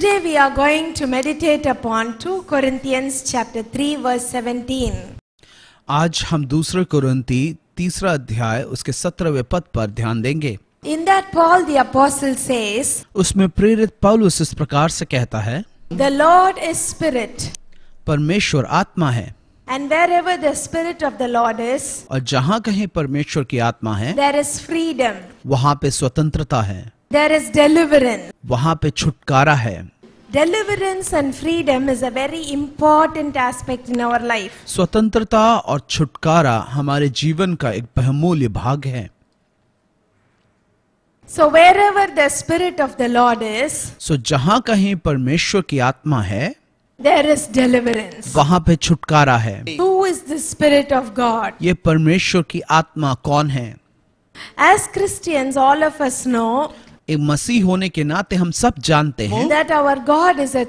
Today we are going to meditate upon 2 Corinthians chapter 3 verse 17. आज हम दूसरे कुरिन्थी तीसरा अध्याय उसके सत्रहवें पद पर ध्यान देंगे In that Paul the apostle says उसमें प्रेरित पौलुस इस प्रकार से कहता है The Lord is spirit परमेश्वर आत्मा है And wherever the spirit of the Lord is, और जहाँ कहीं परमेश्वर की आत्मा है there is freedom. वहाँ पे स्वतंत्रता है There is deliverance. वहाँ पे छुटकारा है Deliverance and freedom is a very important aspect in our life. स्वतंत्रता और छुटकारा हमारे जीवन का एक बहुमूल्य भाग है So wherever the spirit of the Lord is, so जहाँ कहीं परमेश्वर की आत्मा है There is deliverance. वहाँ पे छुटकारा है Who is the Spirit of God? ये परमेश्वर की आत्मा कौन है As Christians, all of us know. एक मसीह होने के नाते हम सब जानते हैं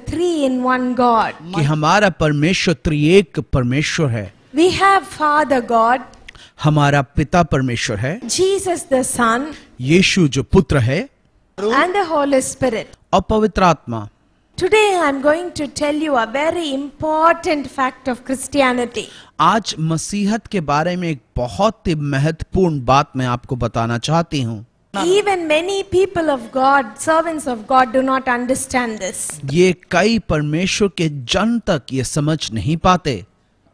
थ्री इन वन गॉड कि हमारा परमेश्वर त्रिएक परमेश्वर है वी हैव फादर गॉड हमारा पिता परमेश्वर है जीसस द सन यीशु जो पुत्र है एंड द होली स्पिरिट और पवित्र आत्मा today I am going to tell you a very important fact of Christianity आज मसीहत के बारे में एक बहुत ही महत्वपूर्ण बात मैं आपको बताना चाहती हूँ Even many people of God, servants of God, do not understand this. ये कई परमेश्वर के जन तक ये समझ नहीं पाते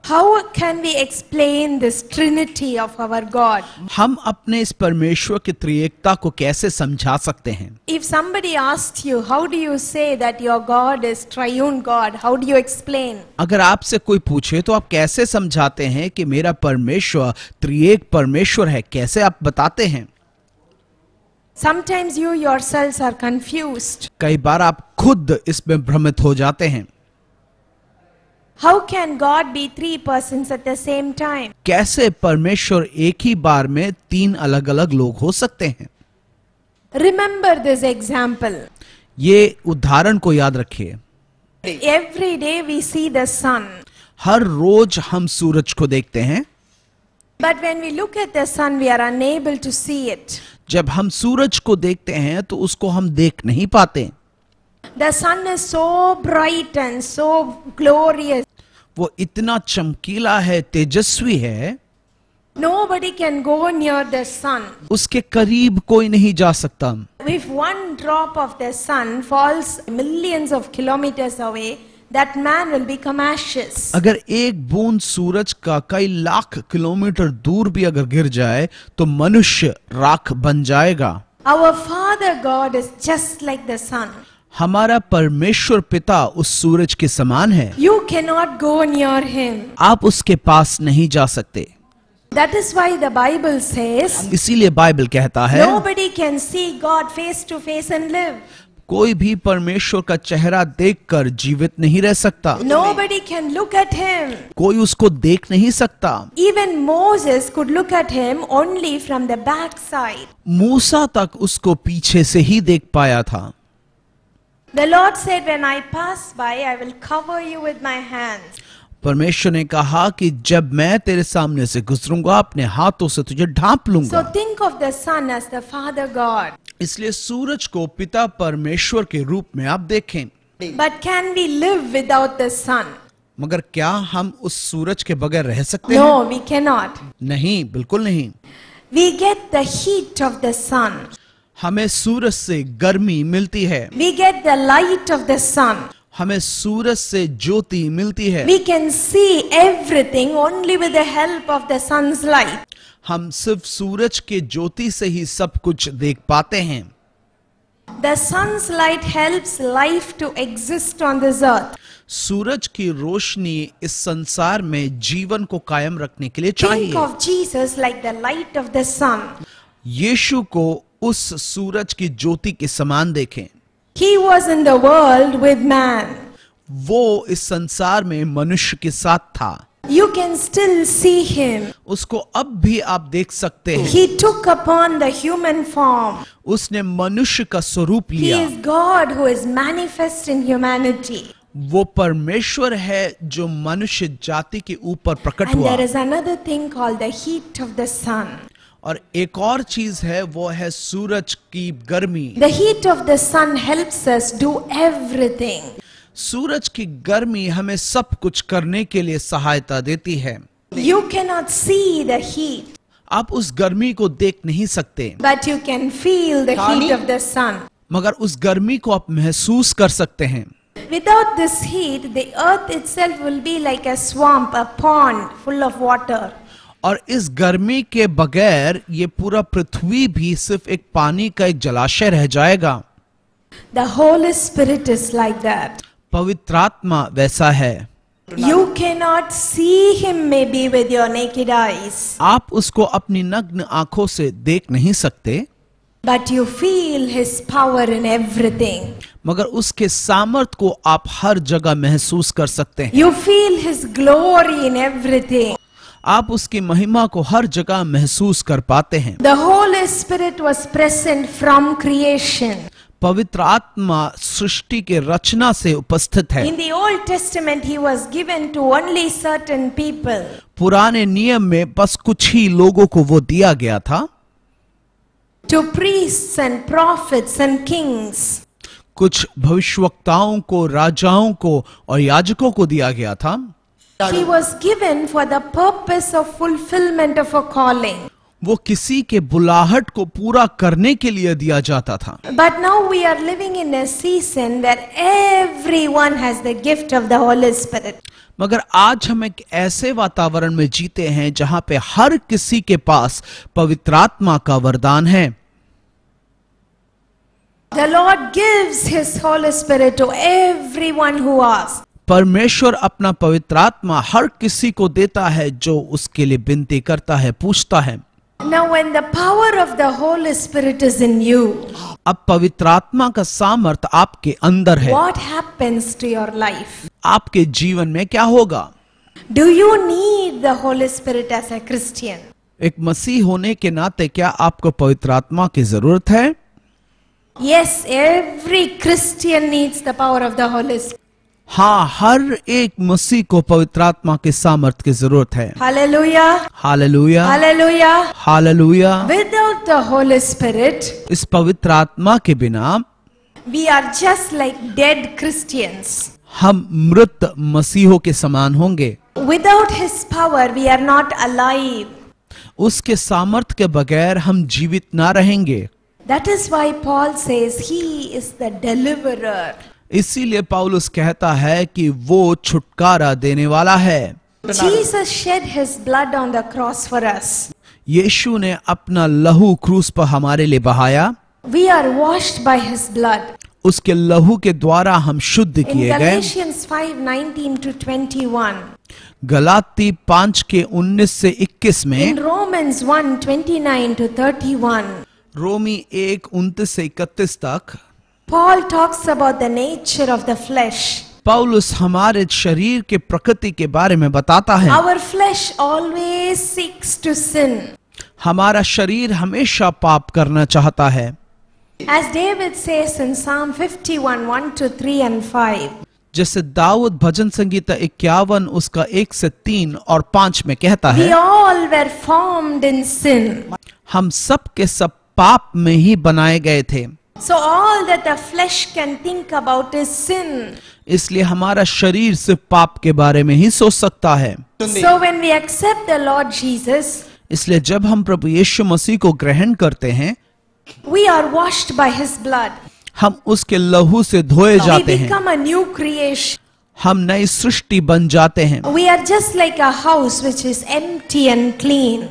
How can we explain this trinity of our God? हम अपने इस परमेश्वर की त्रिएकता को कैसे समझा सकते हैं If somebody asks you, how do you say that your God is triune God? How do you explain? अगर आपसे कोई पूछे तो आप कैसे समझाते हैं कि मेरा परमेश्वर त्रिएक परमेश्वर है कैसे आप बताते हैं Sometimes you yourselves are confused. कई बार आप खुद इसमें भ्रमित हो जाते हैं How can God be three persons at the same time? कैसे परमेश्वर एक ही बार में तीन अलग अलग लोग हो सकते हैं Remember this example. ये उदाहरण को याद रखिए Every day we see the sun. हर रोज हम सूरज को देखते हैं But when we look at the sun, we are unable to see it. जब हम सूरज को देखते हैं तो उसको हम देख नहीं पाते the sun is so bright and so glorious वो इतना चमकीला है तेजस्वी है nobody can go near the sun उसके करीब कोई नहीं जा सकता with one drop of the sun falls millions of kilometres away that man will become ashes. agar ek boond suraj ka kai lakh kilometer dur bhi agar gir jaye to manushya rakh ban jayega Our Father God is just like the sun. हमारा परमेश्वर पिता उस सूरज के समान है you You cannot go near him आप उसके पास नहीं जा सकते That is why the Bible says. इसीलिए बाइबल कहता है Nobody can see God face to face and live. कोई भी परमेश्वर का चेहरा देखकर जीवित नहीं रह सकता nobody can look at him कोई उसको देख नहीं सकता even Moses could look at him only from the back side मूसा तक उसको पीछे से ही देख पाया था the Lord said when I pass by I will cover you with my hands परमेश्वर ने कहा कि जब मैं तेरे सामने से गुजरूंगा अपने हाथों से तुझे ढांप लूंगा think of the sun as the father God इसलिए सूरज को पिता परमेश्वर के रूप में आप देखें but can we live without the sun मगर क्या हम उस सूरज के बगैर रह सकते no, हैं? नो, वी नॉट नहीं बिल्कुल नहीं we get the heat of the sun हमें सूरज से गर्मी मिलती है we get the light of the sun हमें सूरज से ज्योति मिलती है we can see everything only with the help of the sun light हम सिर्फ सूरज के ज्योति से ही सब कुछ देख पाते हैं the sun's light help life to exist on this earth सूरज की रोशनी इस संसार में जीवन को कायम रखने के लिए चाहिए of Jesus like the light of the sun यीशु को उस सूरज की ज्योति के समान देखें he was in the world with man वो इस संसार में मनुष्य के साथ था you can still see him उसको अब भी आप देख सकते हैं he took upon the human form उसने मनुष्य का स्वरूप लिया is God who is manifest in humanity वो परमेश्वर है जो मनुष्य जाति के ऊपर प्रकट हुआ there is another thing called the heat of the sun और एक और चीज है वो है सूरज की गर्मी the heat of the sun helps us do everything सूरज की गर्मी हमें सब कुछ करने के लिए सहायता देती है you cannot see the heat आप उस गर्मी को देख नहीं सकते but you can feel the heat of the sun मगर उस गर्मी को आप महसूस कर सकते हैं without this heat the earth itself will be like a swamp a pond full of water. और इस गर्मी के बगैर ये पूरा पृथ्वी भी सिर्फ एक पानी का एक जलाशय रह जाएगा the Holy Spirit is like that पवित्रात्मा वैसा है You cannot see him maybe with your naked eyes. आप उसको अपनी नग्न आंखों से देख नहीं सकते But you feel his power in everything. मगर उसके सामर्थ को आप हर जगह महसूस कर सकते हैं You feel his glory in everything. आप उसकी महिमा को हर जगह महसूस कर पाते हैं The Holy Spirit was present from creation. पवित्र आत्मा सृष्टि के रचना से उपस्थित है in the Old Testament he was given to only certain people पुराने नियम में बस कुछ ही लोगों को वो दिया गया था to priests and prophets and kings कुछ भविष्यवक्ताओं को राजाओं को और याजकों को दिया गया था He was given for the purpose of fulfillment of a calling. वो किसी के बुलाहट को पूरा करने के लिए दिया जाता था but now we are living in a season everyone has the gift of the Holy Spirit मगर आज हम एक ऐसे वातावरण में जीते हैं जहां पे हर किसी के पास पवित्र आत्मा का वरदान है the Lord gives his Holy Spirit to one who परमेश्वर अपना पवित्र आत्मा हर किसी को देता है जो उसके लिए विनती करता है पूछता है Now when the power of the Holy Spirit is in you, अब पवित्र आत्मा का सामर्थ आपके अंदर है what happens to your life? आपके जीवन में क्या होगा Do you need the Holy Spirit as a Christian? एक मसीह होने के नाते क्या आपको पवित्र आत्मा की जरूरत है Yes, every Christian needs the power of the Holy Spirit. हाँ हर एक मसीह को पवित्र आत्मा के सामर्थ्य की जरूरत है हालेलुया हालेलुया हालेलुया लुया विदाउट द होली स्पिरिट इस पवित्र आत्मा के बिना we are just like dead Christians हम मृत मसीहों के समान होंगे without his power we are not alive उसके सामर्थ्य के बगैर हम जीवित ना रहेंगे that is why Paul says he is the deliverer इसीलिए पाउलस कहता है कि वो छुटकारा देने वाला है यीशु ने अपना लहू क्रूस पर हमारे लिए बहाया we are wash by his blood उसके लहू के द्वारा हम शुद्ध किए गए गलाती पांच के उन्नीस से इक्कीस में twenty nine to thirty one रोमी एक उन्तीस से इकतीस तक Paul talks about the nature of the flesh. पौलुस हमारे शरीर के प्रकृति के बारे में बताता है Our flesh always seeks to sin. हमारा शरीर हमेशा पाप करना चाहता है As David says in Psalm 51, 1 to 3 and 5. जैसे दाऊद भजन संगीता इक्यावन उसका एक से तीन और पांच में कहता है We all were in sin. हम सब के सब पाप में ही बनाए गए थे So all that the flesh can think about is sin. इसलिए हमारा शरीर सिर्फ पाप के बारे में ही सोच सकता है So when we accept the Lord Jesus, इसलिए जब हम प्रभु यीशु मसीह को ग्रहण करते हैं we are washed by his blood. हम उसके लहू से धोए जाते हैं. become a new creation. हम नई सृष्टि बन जाते हैं we are just like a house which is empty and clean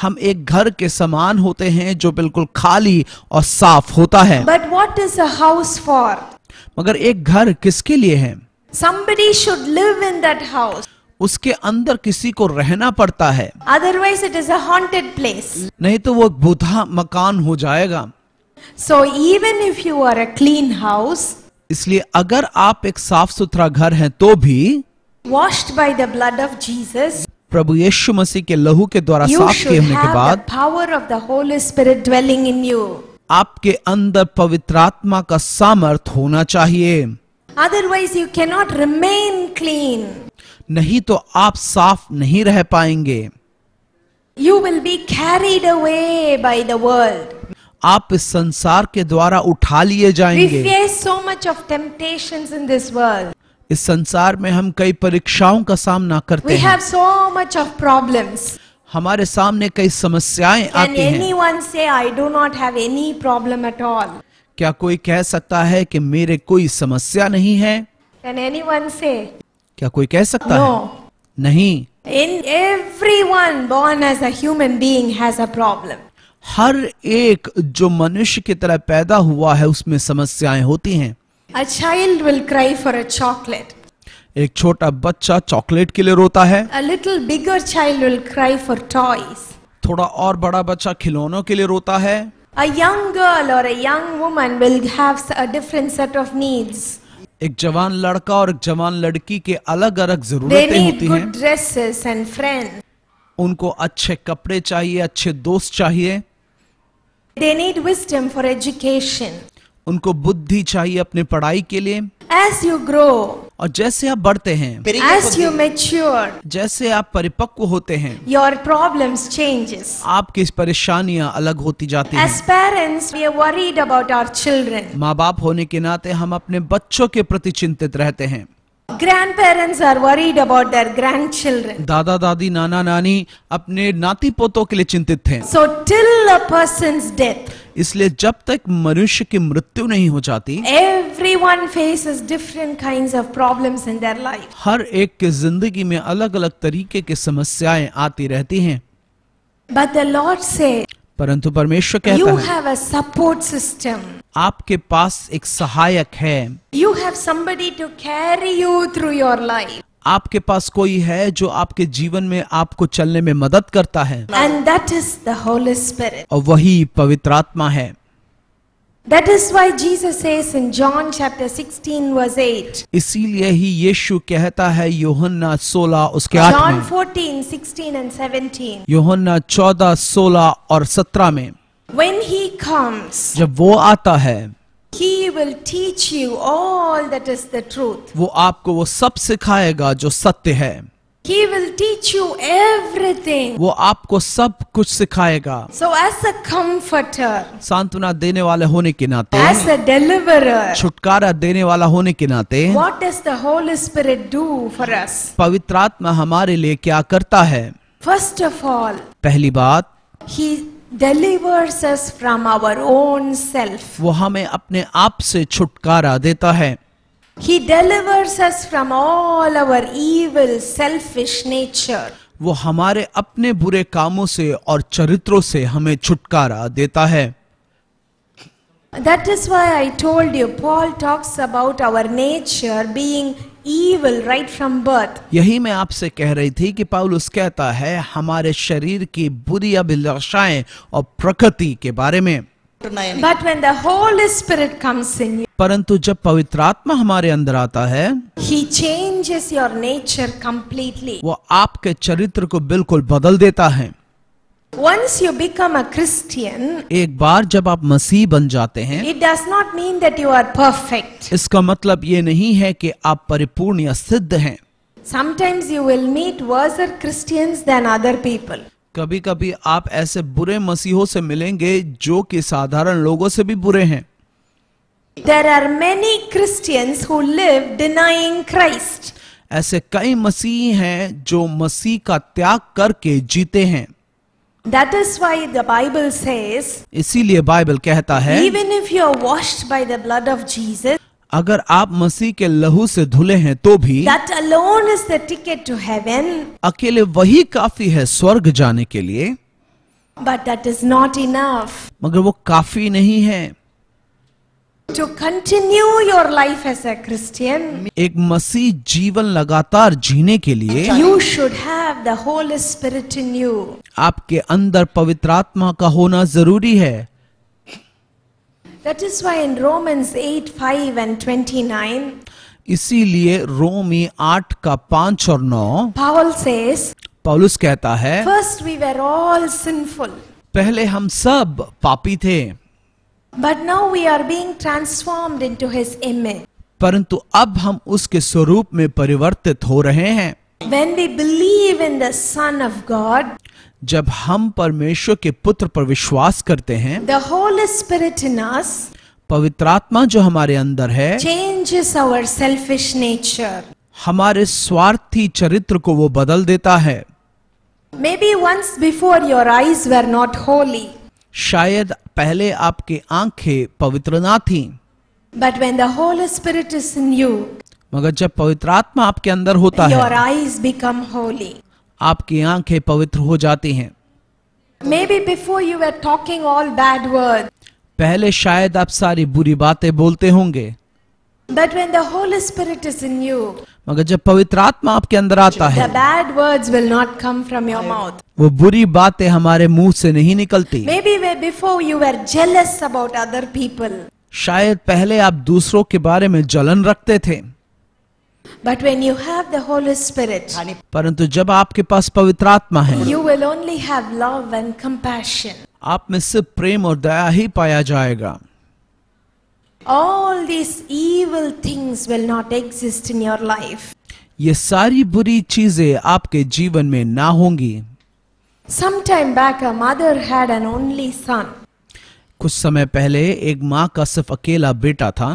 हम एक घर के समान होते हैं जो बिल्कुल खाली और साफ होता है but what is a house for मगर एक घर किसके लिए है Somebody should live in that house. उसके अंदर किसी को रहना पड़ता है otherwise it is haunted place नहीं तो वो बुधा मकान हो जाएगा so even if you are a clean house इसलिए अगर आप एक साफ सुथरा घर हैं तो भी washed by the blood of Jesus प्रभु यीशु मसीह के लहू के द्वारा साफ किए होने के बाद power of the Holy Spirit dwelling in you आपके अंदर पवित्र आत्मा का सामर्थ होना चाहिए otherwise you can not remain clean नहीं तो आप साफ नहीं रह पाएंगे you will be carried away by the world आप इस संसार के द्वारा उठा लिए जाएंगे so much of temptation in this world इस संसार में हम कई परीक्षाओं का सामना करते हैं। सो मच हमारे सामने कई समस्याएं आती हैं। वन से आई डो नॉट क्या कोई कह सकता है कि मेरे कोई समस्या नहीं है कैन एनी वन से क्या कोई कह सकता no. है नहीं in everyone born as a a problem हर एक जो मनुष्य की तरह पैदा हुआ है उसमें समस्याएं होती हैं a child will cry for a chocolate एक छोटा बच्चा चॉकलेट के लिए रोता है a little bigger child will cry for toys थोड़ा और बड़ा बच्चा खिलौनों के लिए रोता है अ यंग गर्ल और a young woman will have a different set of needs एक जवान लड़का और एक जवान लड़की के अलग अलग जरूरतें होती हैं। उनको अच्छे कपड़े चाहिए अच्छे दोस्त चाहिए they need wisdom for education उनको बुद्धि चाहिए अपने पढ़ाई के लिए एस यू ग्रो और जैसे आप बढ़ते हैं एस यू मेच्योर जैसे आप परिपक्व होते हैं योर प्रॉब्लम चेंजेस आपकी परेशानियाँ अलग होती जाती हैं। As parents we are worried about our children माँ बाप होने के नाते हम अपने बच्चों के प्रति चिंतित रहते हैं Grandparents are worried about their grandchildren. dada dadi nana nani apne nati poto ke liye chintit the So till a person's death, इसलिए जब तक मनुष्य की मृत्यु नहीं हो जाती everyone faces different kinds of problems in their life. हर एक की जिंदगी में अलग अलग तरीके की समस्याएं आती रहती हैं But the Lord said, परंतु परमेश्वर you कहता है हैव अ सपोर्ट सिस्टम आपके पास एक सहायक है you have somebody to carry you through your life आपके पास कोई है जो आपके जीवन में आपको चलने में मदद करता है and that is the Holy Spirit और वही पवित्र आत्मा है That is why Jesus says in John chapter 16 verse 8. इसीलिए ही यीशु कहता है योहन्ना 16 उसके आठ में. John 14, 16 and 17. योहन्ना 14, 16 और 17 में. When he comes, जब वो आता है He will teach you all that is the truth. वो आपको वो सब सिखाएगा जो सत्य है He will teach you everything. वो आपको सब कुछ सिखाएगा So as a comforter, सांत्वना देने वाले होने के नाते as a deliverer, छुटकारा देने वाला होने के नाते what does the Holy Spirit do for us? पवित्र आत्मा हमारे लिए क्या करता है First of all, पहली बात He delivers us from our own self. वो हमें अपने आप से छुटकारा देता है He delivers us from all our evil selfish nature. वो हमारे अपने बुरे कामों से और चरित्रों से हमें छुटकारा देता है That is why I told you, Paul talks about our nature being evil right from birth. यही मैं आपसे कह रही थी कि पाउलुस कहता है हमारे शरीर की बुरी अभिलाषाएं और प्रकृति के बारे में But when the Holy Spirit comes in you, परंतु जब पवित्र आत्मा हमारे अंदर आता है He changes your nature completely. वो आपके चरित्र को बिल्कुल बदल देता है Once you become a Christian, एक बार जब आप मसीह बन जाते हैं it does not mean that you are perfect. इसका मतलब ये नहीं है कि आप परिपूर्ण या सिद्ध हैं Sometimes you will meet worse Christians than other people. कभी कभी आप ऐसे बुरे मसीहों से मिलेंगे जो कि साधारण लोगों से भी बुरे हैं There are many Christians who live denying Christ. ऐसे कई मसीह हैं जो मसीह का त्याग करके जीते हैं That is why the Bible says, इसीलिए बाइबल कहता है even if you are washed by the blood of Jesus, अगर आप मसीह के लहू से धुले हैं तो भी that alone is the ticket to heaven. अकेले वही काफी है स्वर्ग जाने के लिए But that is not enough. मगर वो काफी नहीं है To continue your life as a Christian, एक मसीह जीवन लगातार जीने के लिए you should have the Holy Spirit in you. आपके अंदर पवित्र आत्मा का होना जरूरी है That is why in Romans 8, 5 and 29, इसीलिए रोमी आठ का पांच और नौ Paul says, पौलुस कहता है first we were all sinful पहले हम सब पापी थे But now we are being transformed into his image. परंतु अब हम उसके स्वरूप में परिवर्तित हो रहे हैं When we believe in the Son of God, जब हम परमेश्वर के पुत्र पर विश्वास करते हैं the Holy Spirit in us, पवित्र आत्मा जो हमारे अंदर है changes our selfish nature. हमारे स्वार्थी चरित्र को वो बदल देता है Maybe once before your eyes were not holy. शायद पहले आपकी आंखें पवित्र ना थी but when Holy Spirit is in you मगर जब पवित्र आत्मा आपके अंदर होता Your है आईज बिकम होली आपकी आंखें पवित्र हो जाती हैं। Maybe before you are talking all bad word पहले शायद आप सारी बुरी बातें बोलते होंगे but when Holy Spirit is in you मगर जब पवित्र आत्मा आपके अंदर आता है bad word will not come from your mouth वो बुरी बातें हमारे मुंह से नहीं निकलती maybe way before you are jealous about other people शायद पहले आप दूसरों के बारे में जलन रखते थे but when you have the Holy Spirit परंतु जब आपके पास पवित्र आत्मा है you will only have love and compassion आप में सिर्फ प्रेम और दया ही पाया जाएगा All these evil things will not exist in your life. ये सारी बुरी चीजें आपके जीवन में ना होंगी Some time back a mother had an only son. कुछ समय पहले एक माँ का सिर्फ अकेला बेटा था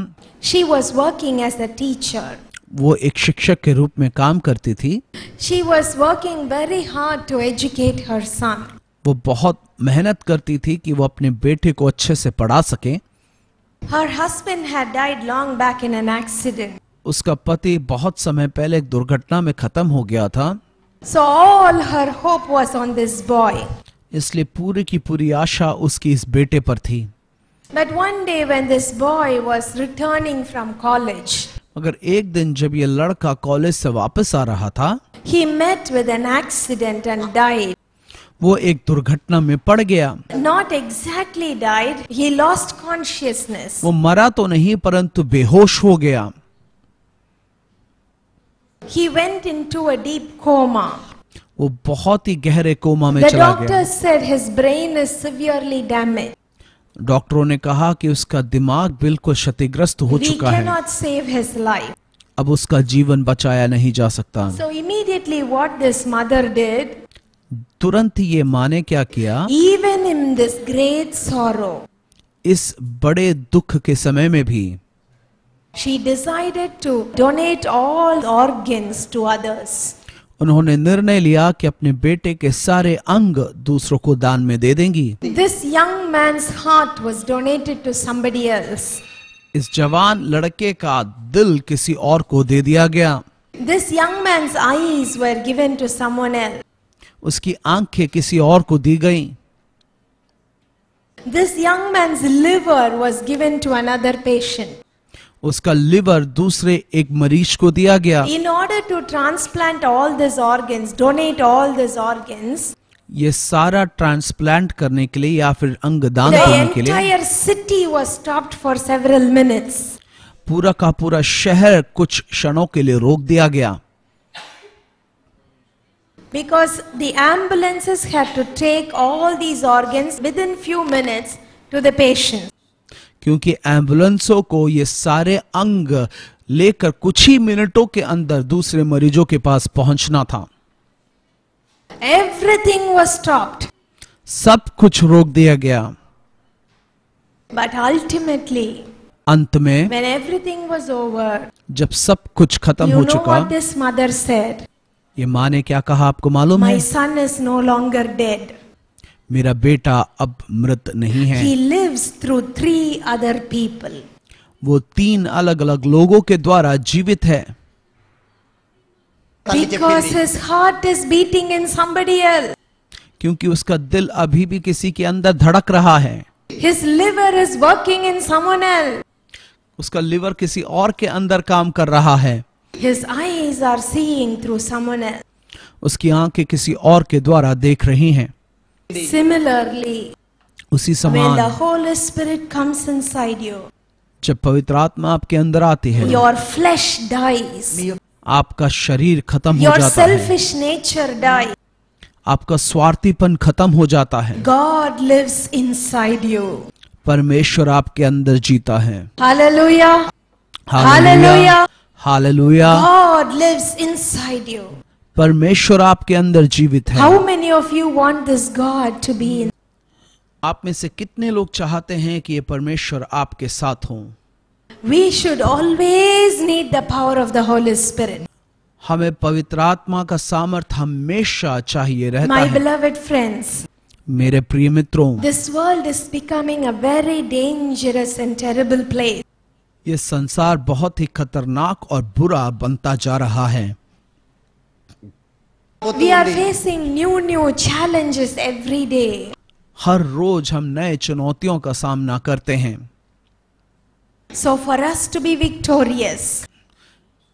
She was working as a teacher. वो एक शिक्षक के रूप में काम करती थी She was working very hard to educate her son. वो बहुत मेहनत करती थी कि वो अपने बेटे को अच्छे से पढ़ा सके Her husband had died long back in an accident. उसका पति बहुत समय पहले एक दुर्घटना में खत्म हो गया था so all her hope was on this boy. इसलिए पूरी की पूरी आशा उसकी इस बेटे पर थी But one day when this boy was returning from college, मगर एक दिन जब ये लड़का कॉलेज से वापस आ रहा था he met with an accident and died. वो एक दुर्घटना में पड़ गया not exactly died he lost consciousness वो मरा तो नहीं परंतु बेहोश हो गया he went to a deep coma वो बहुत ही गहरे कोमा में चला गया said his डॉक्टरों ने कहा कि उसका दिमाग बिल्कुल क्षतिग्रस्त हो We चुका है save his life. अब उसका जीवन बचाया नहीं जा सकता so immediately what this mother did तुरंत ये माने क्या किया इवन इन दिस ग्रेट सोरो इस बड़े दुख के समय में भी she decided to donate all organs to others उन्होंने निर्णय लिया कि अपने बेटे के सारे अंग दूसरों को दान में दे देंगी this young man heart was donated to somebody else इस जवान लड़के का दिल किसी और को दे दिया गया this young man eyes were given to someone else उसकी आंखें किसी और को दी गईं This young man's liver was given to another patient. उसका लिवर दूसरे एक मरीज को दिया गया in order to transplant all this organs donate all this organs ये सारा ट्रांसप्लांट करने के लिए या फिर अंग दान करने के लिए city was stop for several minutes पूरा का पूरा शहर कुछ क्षणों के लिए रोक दिया गया because the ambulances had to take all these organs within few minutes to the patient. क्योंकि एम्बुलेंसों को ये सारे अंग लेकर कुछ ही मिनटों के अंदर दूसरे मरीजों के पास पहुंचना था एवरीथिंग वॉज स्टॉप्ड सब कुछ रोक दिया गया बट अल्टीमेटली अंत में When everything was over, जब सब कुछ खत्म हो चुका दिस मदर सेड ये माँ ने क्या कहा आपको मालूम My है son is no longer dead. मेरा बेटा अब मृत नहीं है He lives through three other people. वो तीन अलग अलग लोगों के द्वारा जीवित है Because his heart is beating in somebody else. क्योंकि उसका दिल अभी भी किसी के अंदर धड़क रहा है His liver is working in someone else. उसका लिवर किसी और के अंदर काम कर रहा है His eyes are seeing through someone else. उसकी आंखें किसी और के द्वारा देख रही हैं Similarly, उसी when the समान Holy Spirit comes inside you, जब पवित्र आत्मा आपके अंदर आती है your flesh dies, आपका शरीर खत्म हो your जाता है selfish nature dies. आपका स्वार्थीपन खत्म हो जाता है God lives inside you. परमेश्वर आपके अंदर जीता है Hallelujah. Hallelujah hallelujah God lives inside you परमेश्वर आपके अंदर जीवित है how many of you want this God to be in आप में से कितने लोग चाहते हैं कि ये परमेश्वर आपके साथ हो we should always need the power of the Holy Spirit हमें पवित्र आत्मा का सामर्थ्य हमेशा चाहिए रहता My है फ्रेंड्स मेरे प्रिय मित्रों this world is becoming a very dangerous and terrible place ये संसार बहुत ही खतरनाक और बुरा बनता जा रहा है We are facing new new challenges every day. हर रोज हम नए चुनौतियों का सामना करते हैं So for us to be victorious,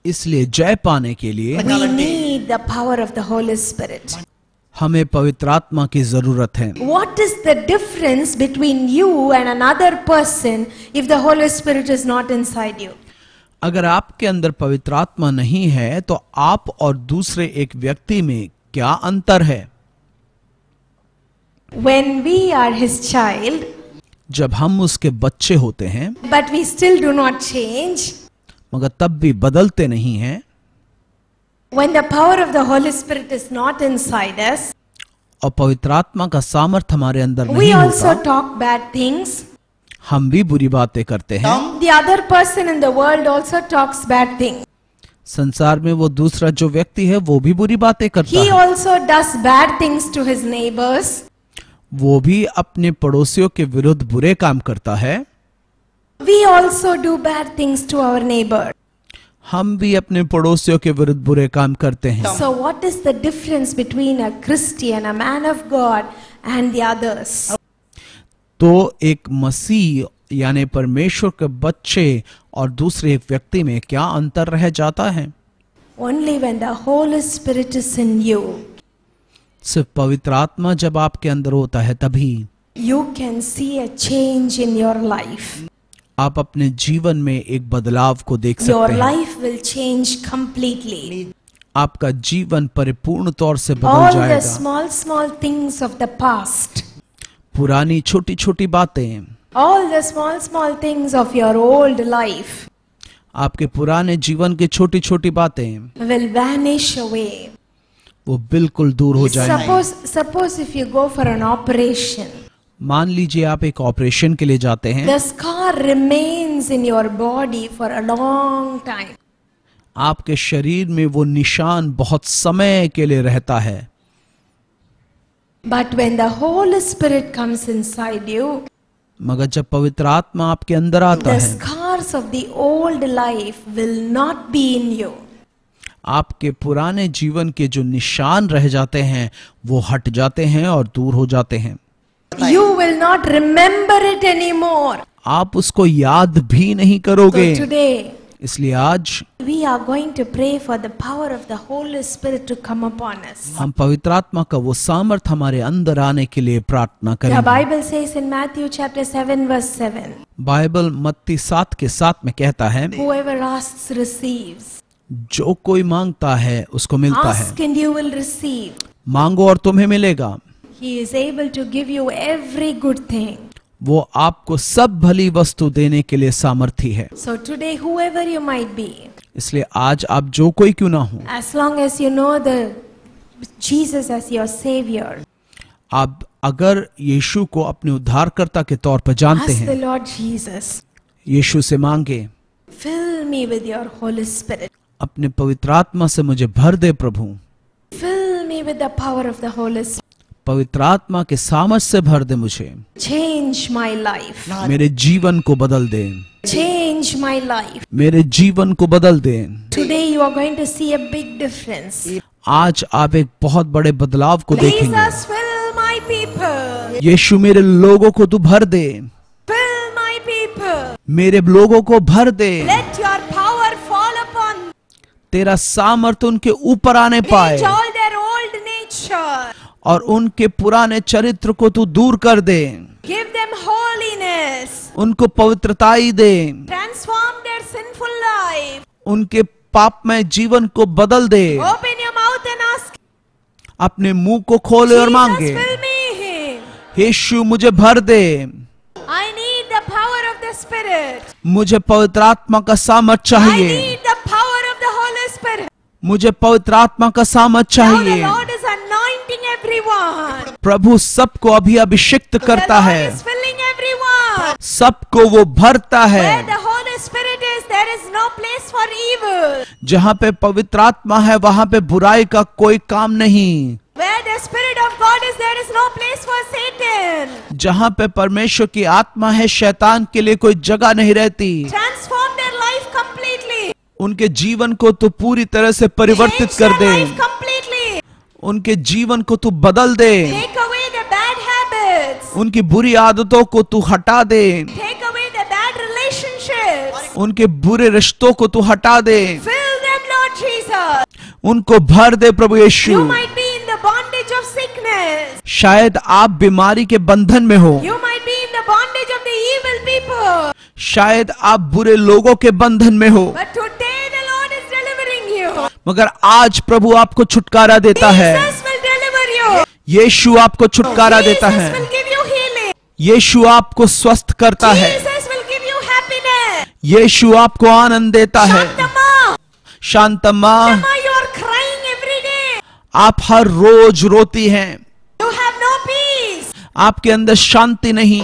इसलिए जय पाने के लिए we need the power of the Holy Spirit. हमें पवित्र आत्मा की जरूरत है what is the difference between you and another person if the Holy Spirit is not inside you अगर आपके अंदर पवित्र आत्मा नहीं है तो आप और दूसरे एक व्यक्ति में क्या अंतर है when we are his child जब हम उसके बच्चे होते हैं but we still do not change मगर तब भी बदलते नहीं हैं When the power of the Holy Spirit is not inside us, और पवित्र आत्मा का सामर्थ हमारे अंदर we also talk bad things. हम भी बुरी बातें करते हैं The other person in the world also talks bad things. संसार में वो दूसरा जो व्यक्ति है वो भी बुरी बातें करता He है also does bad things to his neighbors. वो भी अपने पड़ोसियों के विरुद्ध बुरे काम करता है We also do bad things to our neighbors. हम भी अपने पड़ोसियों के विरुद्ध बुरे काम करते हैं so what is the difference between a Christian a man of God and the others तो एक मसीह यानी परमेश्वर के बच्चे और दूसरे व्यक्ति में क्या अंतर रह जाता है only when the Holy Spirit is in you सिर्फ पवित्र आत्मा जब आपके अंदर होता है तभी you can see a change in your life आप अपने जीवन में एक बदलाव को देख सकते Your हैं। life will change completely. आपका जीवन परिपूर्ण तौर से बदल All the जाएगा small, small things of the past, पुरानी छोटी छोटी बातें all the small, small things of your old life आपके पुराने जीवन की छोटी छोटी बातें will vanish away. वो बिल्कुल दूर हो जाएंगी Suppose, suppose if you go for an operation, मान लीजिए आप एक ऑपरेशन के लिए जाते हैं the scar remains in your body for a long time आपके शरीर में वो निशान बहुत समय के लिए रहता है but when the Holy Spirit comes side you मगर जब पवित्र आत्मा आपके अंदर आता है scars of the old life will not be in you आपके पुराने जीवन के जो निशान रह जाते हैं वो हट जाते हैं और दूर हो जाते हैं you will not remember it any more आप उसको याद भी नहीं करोगे टूडे so इसलिए आज we are going to pray for the power of the Holy Spirit to come upon us हम पवित्र आत्मा का वो सामर्थ हमारे अंदर आने के लिए प्रार्थना करें बाइबल से in Matthew chapter seven verse seven Bible मत्ती सात के साथ में कहता है जो कोई मांगता है उसको मिलता Ask है and you will receive. मांगो और तुम्हें मिलेगा He is able to give you every good thing. वो आपको सब भली वस्तु देने के लिए सामर्थी है so today whoever you might be इसलिए आज आप जो कोई क्यों ना हो as long as you know the Jesus as your saviour आप अगर यीशु को अपने उद्धारकर्ता के तौर पर जानते हैं लॉर्ड जीसस यीशु से मांगे fill me with your Holy Spirit अपने पवित्र आत्मा से मुझे भर दे प्रभु fill me with the power of the Holy पवित्र आत्मा के सामर्थ्य से भर दे मुझे चेंज माई लाइफ मेरे जीवन को बदल दे चेंज माई लाइफ मेरे जीवन को बदल दे today you are going to see a big difference आज आप एक बहुत बड़े बदलाव को देखेंगे यीशु मेरे लोगों को तू भर दे मेरे लोगों को भर दे Let your power fall upon. तेरा सामर्थ्य उनके ऊपर आने पाए और उनके पुराने चरित्र को तू दूर कर दे Give them holiness. उनको पवित्रताई दे Transform their sinful life. उनके पाप में जीवन को बदल दे Open your mouth and ask. अपने मुंह को खोले Jesus, और मांगे यीशु मुझे भर दे I need the power of the Spirit. मुझे पवित्र आत्मा का सामर्थ चाहिए I need the power of the Holy Spirit. मुझे पवित्र आत्मा का सामर्थ चाहिए Now the Lord प्रभु सबको अभी अभिषिक्त करता है सबको वो भरता है जहाँ पे पवित्र आत्मा है वहाँ पे बुराई का कोई काम नहीं जहाँ पे परमेश्वर की आत्मा है शैतान के लिए कोई जगह नहीं रहती उनके जीवन को तो पूरी तरह से परिवर्तित कर दे उनके जीवन को तू बदल दे उनकी बुरी आदतों को तू हटा दे उनके बुरे रिश्तों को तू हटा दे उनको भर दे प्रभु यीशु शायद आप बीमारी के बंधन में हो शायद आप बुरे लोगों के बंधन में हो मगर आज प्रभु आपको छुटकारा देता है यीशु आपको छुटकारा देता है यीशु आपको स्वस्थ करता है यीशु आपको आनंद देता है शांतमा आप हर रोज रोती हैं पीस आपके अंदर शांति नहीं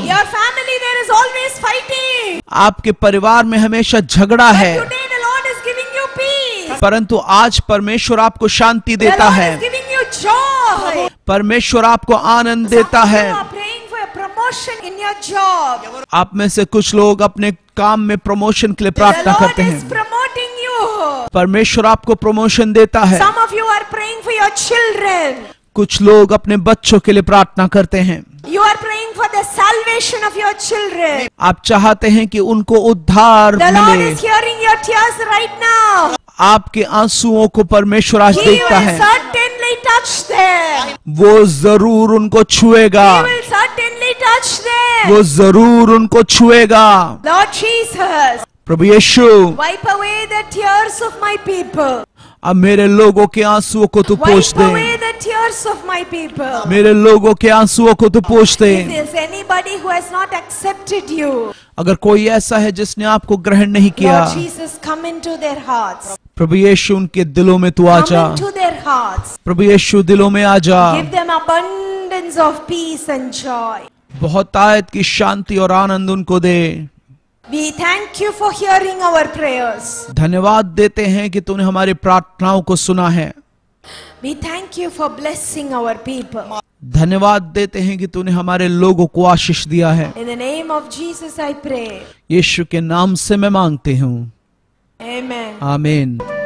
आपके परिवार में हमेशा झगड़ा है परंतु आज परमेश्वर आपको शांति देता है परमेश्वर आपको आनंद देता है आप में से कुछ लोग अपने काम में प्रमोशन के लिए प्रार्थना करते हैं परमेश्वर आपको प्रमोशन देता है Some of you are praying for your children. कुछ लोग अपने बच्चों के लिए प्रार्थना करते हैं you are praying for the salvation of your children आप चाहते हैं कि उनको उद्धार the मिले Lord is hearing your tears right now. आपके आंसुओं को परमेश्वर आज देखता है वो जरूर उनको छुएगा वो जरूर उनको छुएगा प्रभु यीशु wipe away the tears of my people अब मेरे लोगों के आंसुओं को तू पोछ दे मेरे लोगों के आंसुओं को तू पोछ दे अगर कोई ऐसा है जिसने आपको ग्रहण नहीं किया Jesus, प्रभु यीशु उनके दिलों में तू आ जा प्रभु यीशु दिलों में आ जा बहुत आयत की शांति और आनंद उनको दे We thank you for hearing our prayers. धन्यवाद देते हैं कि तूने हमारी प्रार्थनाओं को सुना है We thank you for blessing our people. धन्यवाद देते हैं कि तूने हमारे लोगों को आशीष दिया है In the name of Jesus I pray. यीशु के नाम से मैं मांगते हूँ Amen. Amen.